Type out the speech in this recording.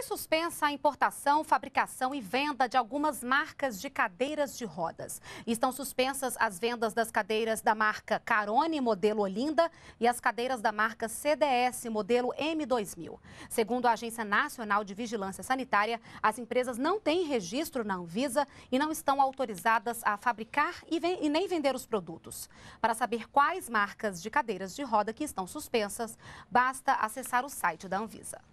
Foi suspensa a importação, fabricação e venda de algumas marcas de cadeiras de rodas. Estão suspensas as vendas das cadeiras da marca Carone, modelo Olinda, e as cadeiras da marca CDS, modelo M2000. Segundo a Agência Nacional de Vigilância Sanitária, as empresas não têm registro na Anvisa e não estão autorizadas a fabricar e, nem vender os produtos. Para saber quais marcas de cadeiras de roda que estão suspensas, basta acessar o site da Anvisa.